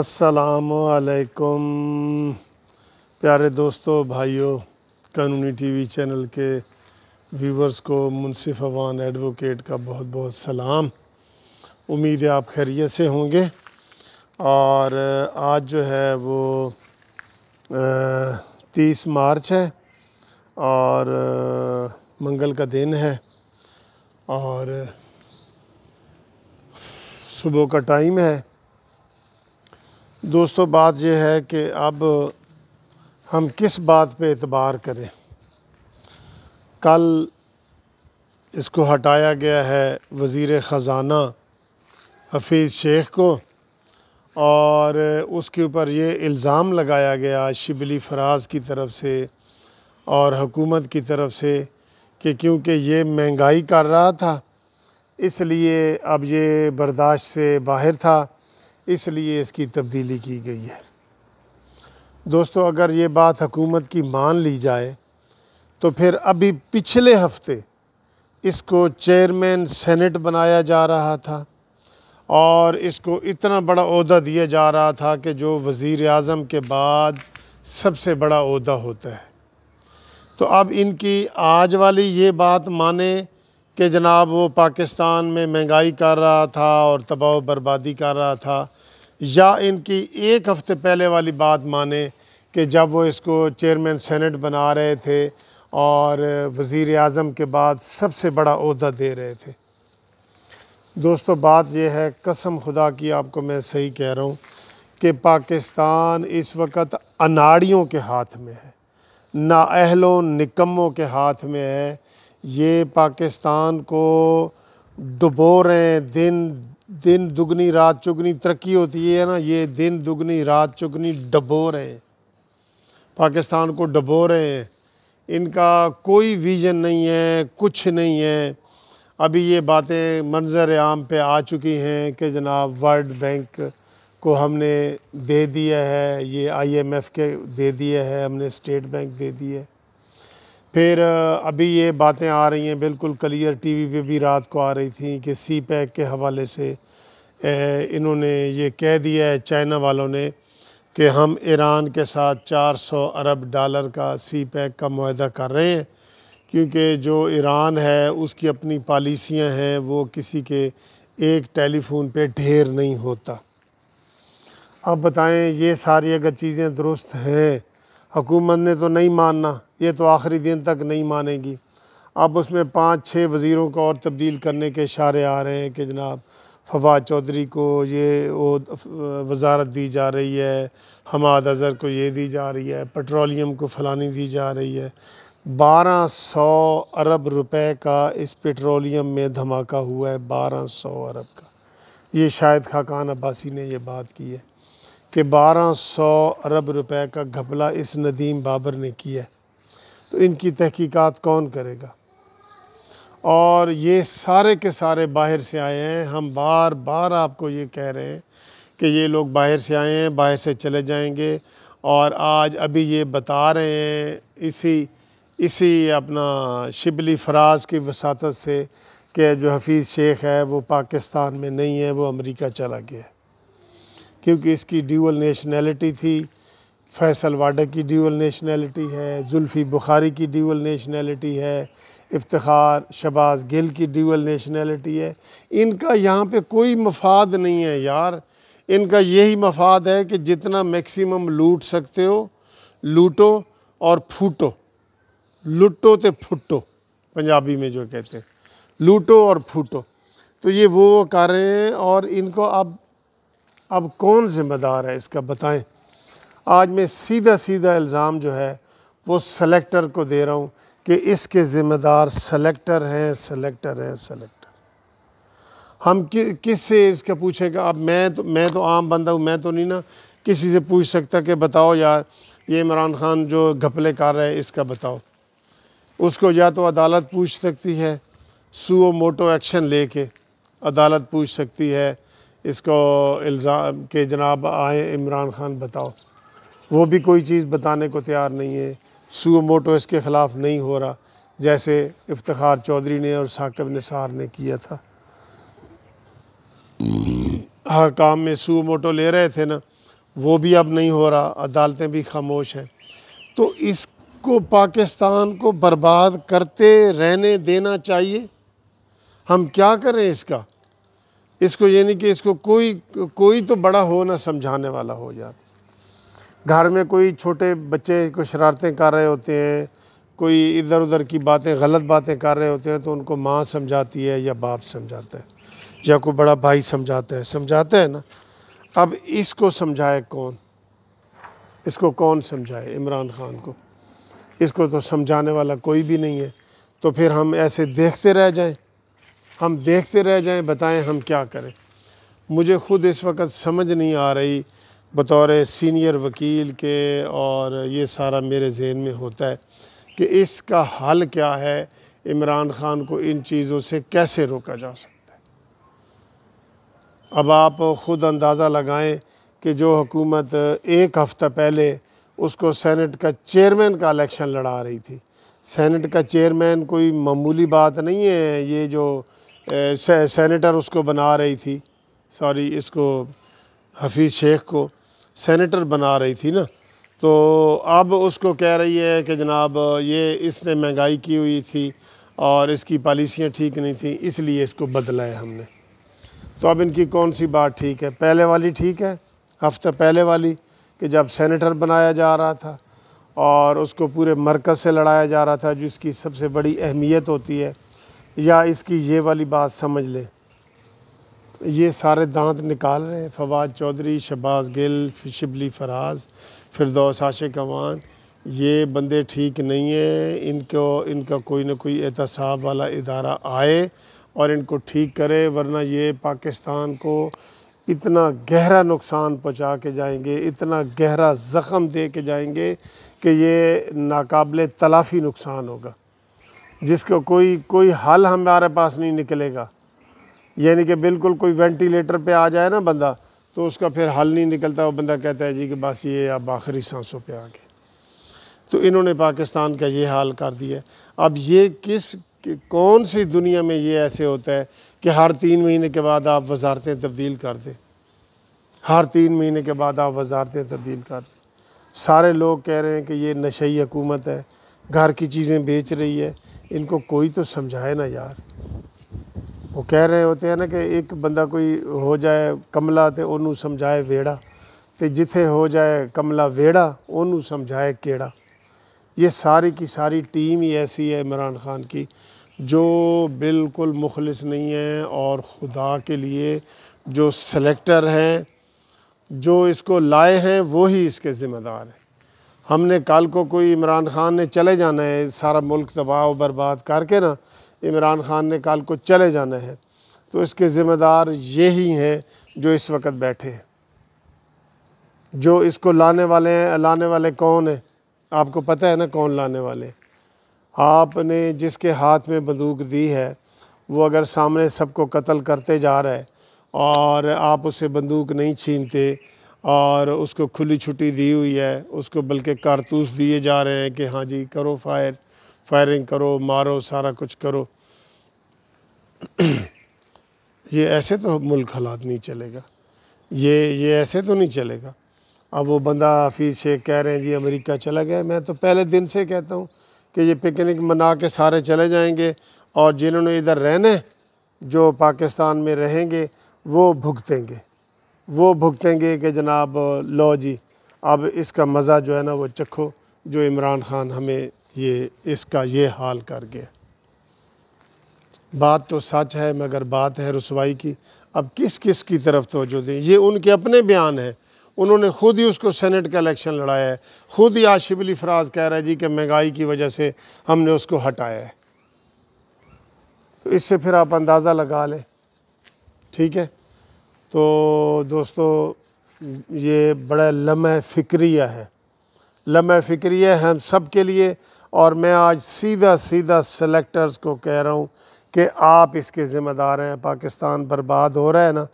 असलकुम प्यारे दोस्तों भाइयों कानूनी टीवी चैनल के व्यूवर्स को मुनसिफ अवान एडवोकेट का बहुत बहुत सलाम उम्मीद है आप खैरियत से होंगे और आज जो है वो तीस मार्च है और मंगल का दिन है और सुबह का टाइम है दोस्तों बात यह है कि अब हम किस बात पे एतबार करें कल इसको हटाया गया है वज़ी ख़जाना हफीज़ शेख को और उसके ऊपर ये इल्ज़ाम लगाया गया शिबली फराज की तरफ से और हुकूमत की तरफ से कि क्योंकि ये महंगाई कर रहा था इसलिए अब ये बर्दाश्त से बाहर था इसलिए इसकी तब्दीली की गई है दोस्तों अगर ये बात हुकूमत की मान ली जाए तो फिर अभी पिछले हफ्ते इसको चेयरमैन सेनेट बनाया जा रहा था और इसको इतना बड़ा अहदा दिया जा रहा था कि जो वज़ी अजम के बाद सबसे बड़ा अहदा होता है तो अब इनकी आज वाली ये बात माने कि जनाब वो पाकिस्तान में महंगाई कर रहा था और तबाह बर्बादी कर रहा था या इनकी एक हफ़्ते पहले वाली बात माने कि जब वो इसको चेयरमैन सेनेट बना रहे थे और वज़ी अजम के बाद सबसे बड़ा अहदा दे रहे थे दोस्तों बात यह है कसम खुदा की आपको मैं सही कह रहा हूँ कि पाकिस्तान इस वक्त अनाड़ियों के हाथ में है अहलों निकम्मों के हाथ में है ये पाकिस्तान को डुबो रहे हैं दिन दिन दुगनी रात चुगनी तरक्की होती है ना ये दिन दुगनी रात चुगनी डबो रहे हैं पाकिस्तान को डबो रहे हैं इनका कोई विजन नहीं है कुछ नहीं है अभी ये बातें मंजर आम पे आ चुकी हैं कि जनाब वर्ल्ड बैंक को हमने दे दिया है ये आईएमएफ के दे दिया है हमने स्टेट बैंक दे दिया है फिर अभी ये बातें आ रही हैं बिल्कुल क्लियर टीवी पे भी रात को आ रही थी कि सी पैक के हवाले से इन्होंने ये कह दिया है चाइना वालों ने कि हम ईरान के साथ 400 अरब डॉलर का सी पैक का माह कर रहे हैं क्योंकि जो ईरान है उसकी अपनी पॉलिसियाँ हैं वो किसी के एक टेलीफोन पे ढेर नहीं होता अब बताएं ये सारी अगर चीज़ें दुरुस्त हैं हुकूमत ने तो नहीं मानना ये तो आखिरी दिन तक नहीं मानेगी अब उसमें पाँच छः वज़ीरों को और तब्दील करने के इशारे आ रहे हैं कि जनाब फवाद चौधरी को ये वो वजारत दी जा रही है हमाद अज़हर को ये दी जा रही है पेट्रोलियम को फलानी दी जा रही है बारह सौ अरब रुपए का इस पेट्रोलियम में धमाका हुआ है बारह सौ अरब का ये शायद खाकान अब्बासी ने यह बात की है कि 1200 अरब रुपए का घपला इस नदीम बाबर ने किया है तो इनकी तहकीकात कौन करेगा और ये सारे के सारे बाहर से आए हैं हम बार बार आपको ये कह रहे हैं कि ये लोग बाहर से आए हैं बाहर से चले जाएंगे और आज अभी ये बता रहे हैं इसी इसी अपना शिबली फराज की वसात से कि जो हफीज़ शेख है वो पाकिस्तान में नहीं है वो अमेरिका चला गया है क्योंकि इसकी ड्यूअल नेशनैलिटी थी फैसल वाडा की ड्यूअल नेशनैलिटी है जुल्फ़ी बुखारी की ड्यूअल नेशनैलिटी है इफ्तार शबाज गिल की ड्यूअल नेशनैलिटी है इनका यहाँ पे कोई मफाद नहीं है यार इनका यही मफाद है कि जितना मैक्सिमम लूट सकते हो लूटो और फूटो लुटो तो फुटो पंजाबी में जो कहते हैं लूटो और फूटो तो ये वो कर रहे हैं और इनको अब अब कौन ज़िम्मेदार है इसका बताएं आज मैं सीधा सीधा इल्ज़ाम जो है वो सेलेक्टर को दे रहा हूँ कि इसके ज़िम्मेदार सेलेक्टर हैं सेलेक्टर हैं सेलेक्टर हम कि, किस से इसका पूछेगा अब मैं तो मैं तो आम बंदा हूँ मैं तो नहीं ना किसी से पूछ सकता कि बताओ यार ये इमरान खान जो घपले कर रहा है इसका बताओ उसको या तो अदालत पूछ सकती है सुओ मोटो एक्शन लेके अदालत पूछ सकती है इसको इल्ज़ाम के जनाब आए इमरान खान बताओ वो भी कोई चीज़ बताने को तैयार नहीं है सू मोटो इसके ख़िलाफ़ नहीं हो रहा जैसे इफ्तार चौधरी ने और साकब निसार ने किया था हर काम में सू मोटो ले रहे थे ना वो भी अब नहीं हो रहा अदालतें भी खामोश हैं तो इसको पाकिस्तान को बर्बाद करते रहने देना चाहिए हम क्या करें इसका इसको यानी कि इसको कोई कोई तो बड़ा हो ना समझाने वाला हो यार घर में कोई छोटे बच्चे को शरारतें कर रहे होते हैं कोई इधर उधर की बातें गलत बातें कर रहे होते हैं तो उनको माँ समझाती है या बाप समझाता है या कोई बड़ा भाई समझाता है समझाता है ना अब इसको समझाए कौन इसको कौन समझाए इमरान खान को इसको तो समझाने वाला कोई भी नहीं है तो फिर हम ऐसे देखते रह जाएं हम देखते रह जाएं बताएं हम क्या करें मुझे ख़ुद इस वक्त समझ नहीं आ रही बतौर सीनियर वकील के और ये सारा मेरे जहन में होता है कि इसका हल क्या है इमरान ख़ान को इन चीज़ों से कैसे रोका जा सकता है अब आप ख़ुद अंदाज़ा लगाएं कि जो हुकूमत एक हफ़्ता पहले उसको सेनेट का चेयरमैन का इलेक्शन लड़ा रही थी सेनेट का चेयरमैन कोई मामूली बात नहीं है ये जो से, सेनेटर उसको बना रही थी सॉरी इसको हफीज़ शेख को सेनेटर बना रही थी ना तो अब उसको कह रही है कि जनाब ये इसने महंगाई की हुई थी और इसकी पॉलिसियाँ ठीक नहीं थी इसलिए इसको बदला है हमने तो अब इनकी कौन सी बात ठीक है पहले वाली ठीक है हफ्ता पहले वाली कि जब सेनेटर बनाया जा रहा था और उसको पूरे मरकज़ से लड़ाया जा रहा था जिसकी सबसे बड़ी अहमियत होती है या इसकी ये वाली बात समझ ले ये सारे दांत निकाल रहे हैं फवाद चौधरी शबाज गिल शिबली फराज फिरदौस आशिक अवान ये बंदे ठीक नहीं हैं इनको इनका कोई ना कोई एहतसाब वाला इदारा आए और इनको ठीक करे वरना ये पाकिस्तान को इतना गहरा नुकसान पहुंचा के जाएंगे इतना गहरा ज़ख़म दे के जाएंगे कि ये नाकबले तलाफ़ी नुकसान होगा जिसका कोई कोई हल हमारे पास नहीं निकलेगा यानी कि बिल्कुल कोई वेंटिलेटर पे आ जाए ना बंदा तो उसका फिर हल नहीं निकलता वो बंदा कहता है जी कि बस ये अब आखिरी सांसों पे आ गए तो इन्होंने पाकिस्तान का ये हाल कर दिया अब ये किस कौन सी दुनिया में ये ऐसे होता है कि हर तीन महीने के बाद आप वजारतें तब्दील कर दें हर तीन महीने के बाद आप वजारतें तब्दील कर दें सारे लोग कह रहे हैं कि ये नशई हकूमत है घर की चीज़ें बेच रही है इनको कोई तो समझाए ना यार वो कह रहे होते हैं ना कि एक बंदा कोई हो जाए कमला तो उन्होंने समझाए वेड़ा तो जिथे हो जाए कमला वेड़ा उन्होंने समझाए केड़ा ये सारी की सारी टीम ही ऐसी है इमरान ख़ान की जो बिल्कुल मुखलिस नहीं है और खुदा के लिए जो सेलेक्टर हैं जो इसको लाए हैं वो ही इसके ज़िम्मेदार हैं हमने कल को कोई इमरान खान ने चले जाना है सारा मुल्क दबाव बर्बाद करके ना इमरान खान ने कल को चले जाना है तो इसके ज़िम्मेदार यही हैं जो इस वक्त बैठे हैं जो इसको लाने वाले हैं लाने वाले कौन हैं आपको पता है ना कौन लाने वाले आपने जिसके हाथ में बंदूक दी है वो अगर सामने सबको कत्ल करते जा रहा है और आप उसे बंदूक नहीं छीनते और उसको खुली छुट्टी दी हुई है उसको बल्कि कारतूस दिए जा रहे हैं कि हाँ जी करो फायर फायरिंग करो मारो सारा कुछ करो ये ऐसे तो मुल्क हालात नहीं चलेगा ये ये ऐसे तो नहीं चलेगा अब वो बंदा हफीज़ से कह रहे हैं जी अमेरिका चला गया मैं तो पहले दिन से कहता हूँ कि ये पिकनिक मना के सारे चले जाएंगे और जिन्होंने इधर रहना जो पाकिस्तान में रहेंगे वो भुगतेंगे वो भुगतेंगे कि जनाब लो जी अब इसका मज़ा जो है ना वो चखो जो इमरान ख़ान हमें ये इसका ये हाल कर गया बात तो सच है मगर बात है रसवाई की अब किस किस की तरफ तोजो दें ये उनके अपने बयान हैं उन्होंने ख़ुद ही उसको सेनेट का इलेक्शन लड़ाया है ख़ुद ही आशिफ अली फराज कह रहा है जी कि महंगाई की वजह से हमने उसको हटाया है तो इससे फिर आप अंदाज़ा लगा लें ठीक है तो दोस्तों ये बड़ा लम्ह फ़िक्रिया है लम्ह फ़िक्रिया है हम सब के लिए और मैं आज सीधा सीधा सेलेक्टर्स को कह रहा हूँ कि आप इसके ज़िम्मेदार हैं पाकिस्तान बर्बाद हो रहा है ना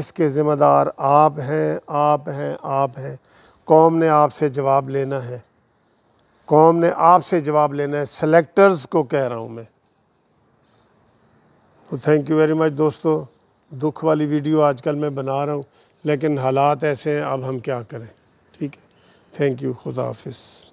इसके ज़िम्मेदार आप हैं आप हैं आप हैं कौम ने आपसे जवाब लेना है कौम ने आपसे जवाब लेना है सेलेक्टर्स को कह रहा हूँ मैं तो थैंक यू वेरी मच दोस्तों दुख वाली वीडियो आजकल मैं बना रहा हूँ लेकिन हालात ऐसे हैं अब हम क्या करें ठीक है थैंक यू खुदा हाफिज़